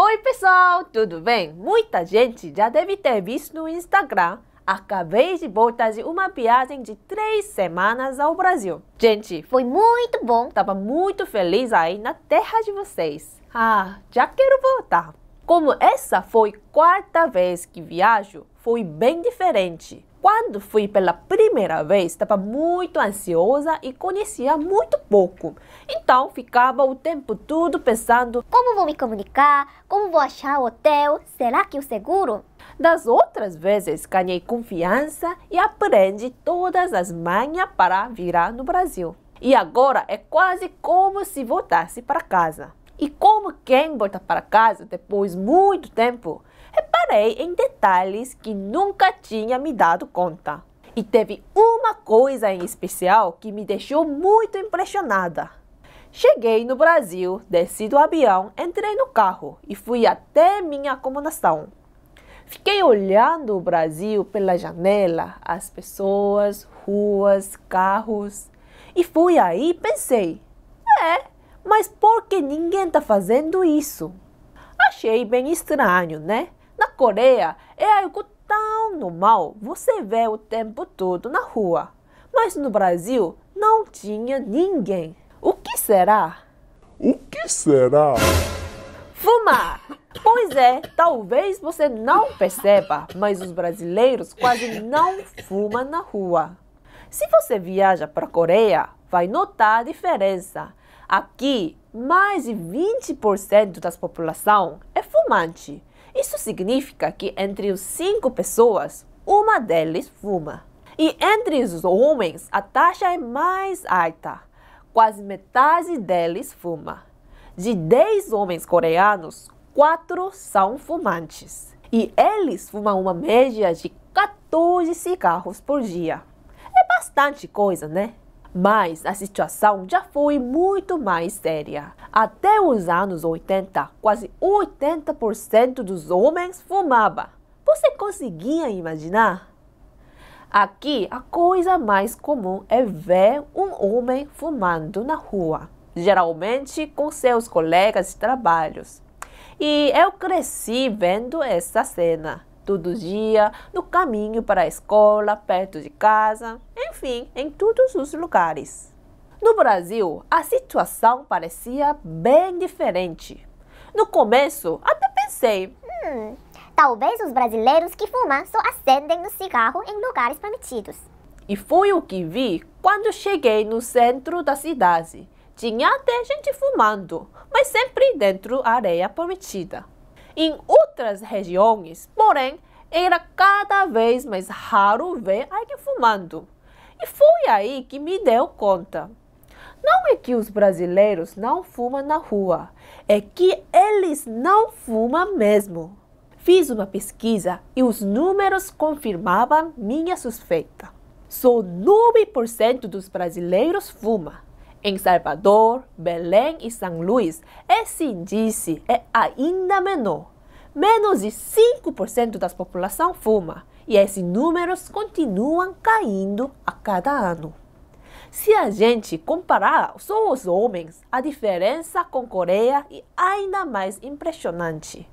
Oi, pessoal, tudo bem? Muita gente já deve ter visto no Instagram. Acabei de voltar de uma viagem de três semanas ao Brasil. Gente, foi muito bom. Tava muito feliz aí na terra de vocês. Ah, já quero voltar. Como essa foi quarta vez que viajo, foi bem diferente. Quando fui pela primeira vez, estava muito ansiosa e conhecia muito pouco. Então, ficava o tempo todo pensando: como vou me comunicar? Como vou achar o hotel? Será que é o seguro? Das outras vezes, ganhei confiança e aprendi todas as manhas para virar no Brasil. E agora é quase como se voltasse para casa. E como quem volta para casa depois de muito tempo, reparei em detalhes que nunca tinha me dado conta. E teve uma coisa em especial que me deixou muito impressionada. Cheguei no Brasil, desci do avião, entrei no carro e fui até minha acomodação. Fiquei olhando o Brasil pela janela, as pessoas, ruas, carros. E fui aí e pensei: é, mas por que ninguém está fazendo isso? Achei bem estranho, né? Na Coreia, é algo tão normal, você vê o tempo todo na rua. Mas no Brasil, não tinha ninguém. O que será? O que será? Fumar! Pois é, talvez você não perceba, mas os brasileiros quase não fumam na rua. Se você viaja para a Coreia, vai notar a diferença. Aqui, mais de 20% da população é fumante. Isso significa que entre os cinco pessoas, uma delas fuma. E entre os homens, a taxa é mais alta. Quase metade deles fuma. De 10 homens coreanos, 4 são fumantes. E eles fumam uma média de 14 cigarros por dia. É bastante coisa, né? Mas a situação já foi muito mais séria. Até os anos 80, quase 80% dos homens fumava. Você conseguia imaginar? Aqui, a coisa mais comum é ver um homem fumando na rua, geralmente com seus colegas de trabalhos. E eu cresci vendo essa cena todo dia, no caminho para a escola, perto de casa, enfim, em todos os lugares. No Brasil, a situação parecia bem diferente. No começo, até pensei: hum, talvez os brasileiros que fumam só acendem o cigarro em lugares permitidos. E foi o que vi quando cheguei no centro da cidade. Tinha até gente fumando, mas sempre dentro da areia permitida. Em outras regiões, porém, era cada vez mais raro ver alguém fumando. E foi aí que me deu conta. Não é que os brasileiros não fumam na rua, é que eles não fumam mesmo. Fiz uma pesquisa e os números confirmavam minha suspeita. Só 9% dos brasileiros fuma. Em Salvador, Belém e São Luís, é esse índice é ainda menor. Menos de 5% da população fuma, e esses números continuam caindo a cada ano. Se a gente comparar só os homens, a diferença com Coreia é ainda mais impressionante.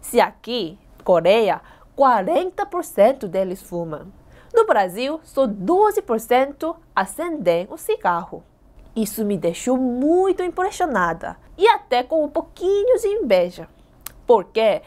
Se aqui, Coreia, 40% deles fumam. No Brasil, só 12% acendem o cigarro. Isso me deixou muito impressionada e até com um pouquinho de inveja, porque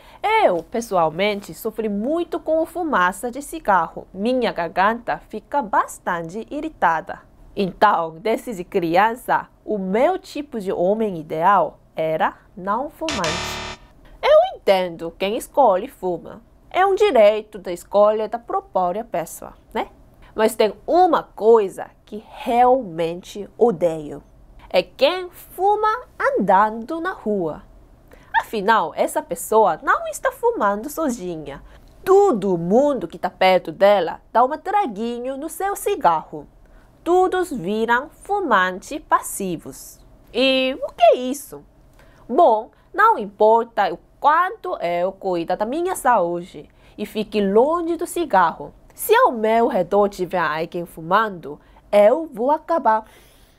eu, pessoalmente, sofri muito com fumaça de cigarro. Minha garganta fica bastante irritada. Então, desde criança, o meu tipo de homem ideal era não fumante. Eu entendo quem escolhe fuma. É um direito da escolha da própria pessoa, né? Mas tem uma coisa que realmente odeio. É quem fuma andando na rua. Afinal, essa pessoa não está fumando sozinha. Todo mundo que está perto dela dá uma traguinho no seu cigarro. Todos viram fumantes passivos. E o que é isso? Bom, não importa o quanto eu é cuido da minha saúde e fique longe do cigarro. Se ao meu redor tiver alguém fumando, eu vou acabar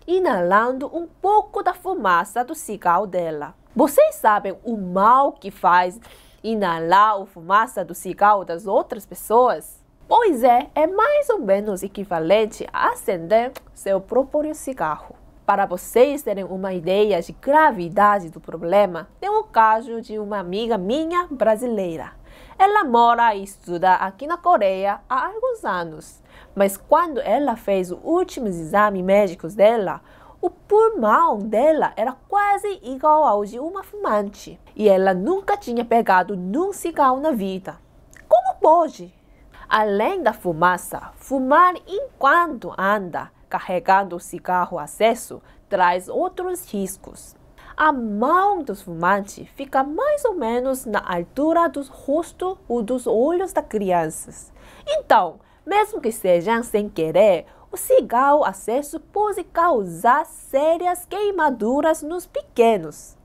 inalando um pouco da fumaça do cigarro dela. Vocês sabem o mal que faz inalar a fumaça do cigarro das outras pessoas? Pois é, é mais ou menos equivalente a acender seu próprio cigarro. Para vocês terem uma ideia de gravidade do problema, tem o caso de uma amiga minha brasileira. Ela mora e estuda aqui na Coreia há alguns anos, mas quando ela fez os últimos exames médicos dela, o pulmão dela era quase igual ao de uma fumante e ela nunca tinha pegado num cigarro na vida. Como pode? Além da fumaça, fumar enquanto anda carregando o cigarro acesso traz outros riscos a mão do fumante fica mais ou menos na altura do rosto ou dos olhos das crianças. Então, mesmo que sejam sem querer, o cigarro acesso pode causar sérias queimaduras nos pequenos.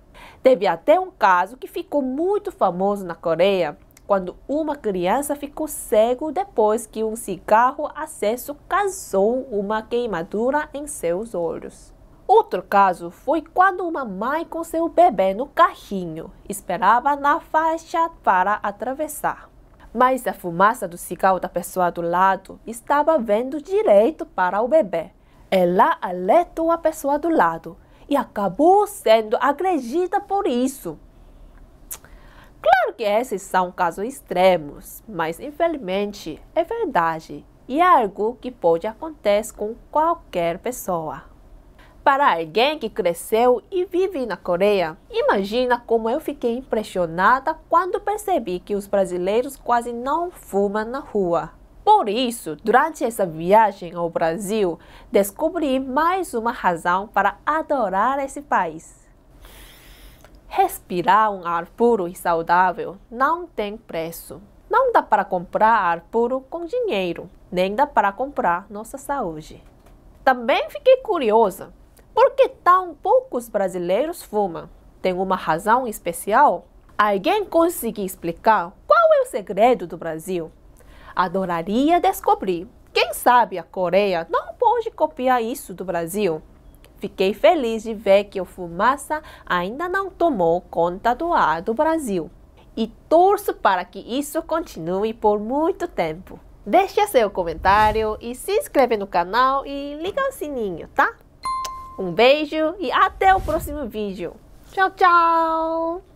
Teve até um caso que ficou muito famoso na Coreia, quando uma criança ficou cego depois que um cigarro acesso causou uma queimadura em seus olhos. Outro caso foi quando uma mãe com seu bebê no carrinho esperava na faixa para atravessar. Mas a fumaça do cigarro da pessoa do lado estava vendo direito para o bebê. Ela alertou a pessoa do lado e acabou sendo agredida por isso. Claro que esses são casos extremos, mas infelizmente é verdade e é algo que pode acontecer com qualquer pessoa. Para alguém que cresceu e vive na Coreia, imagina como eu fiquei impressionada quando percebi que os brasileiros quase não fumam na rua. Por isso, durante essa viagem ao Brasil, descobri mais uma razão para adorar esse país. Respirar um ar puro e saudável não tem preço. Não dá para comprar ar puro com dinheiro, nem dá para comprar nossa saúde. Também fiquei curiosa por que tão poucos brasileiros fumam? Tem uma razão especial? Alguém consegue explicar qual é o segredo do Brasil? Adoraria descobrir. Quem sabe a Coreia não pode copiar isso do Brasil? Fiquei feliz de ver que o fumaça ainda não tomou conta do ar do Brasil. E torço para que isso continue por muito tempo. Deixe seu comentário e se inscreve no canal e liga o sininho, tá? Um beijo e até o próximo vídeo. Tchau, tchau!